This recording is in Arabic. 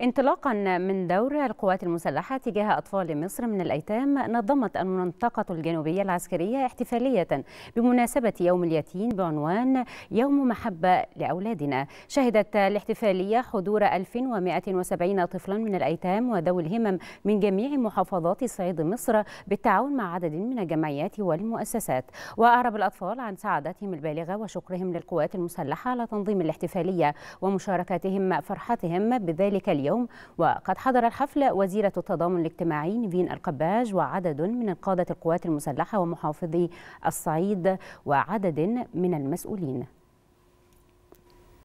انطلاقا من دور القوات المسلحة تجاه أطفال مصر من الأيتام نظمت المنطقة الجنوبية العسكرية احتفالية بمناسبة يوم اليتيم بعنوان يوم محبة لأولادنا شهدت الاحتفالية حضور 1170 طفلا من الأيتام وذوي الهمم من جميع محافظات صعيد مصر بالتعاون مع عدد من الجمعيات والمؤسسات وأعرب الأطفال عن سعادتهم البالغة وشكرهم للقوات المسلحة على تنظيم الاحتفالية ومشاركتهم فرحتهم بذلك اليوم اليوم وقد حضر الحفل وزيرة التضامن الاجتماعي نيفين القباج وعدد من قادة القوات المسلحة ومحافظي الصعيد وعدد من المسؤولين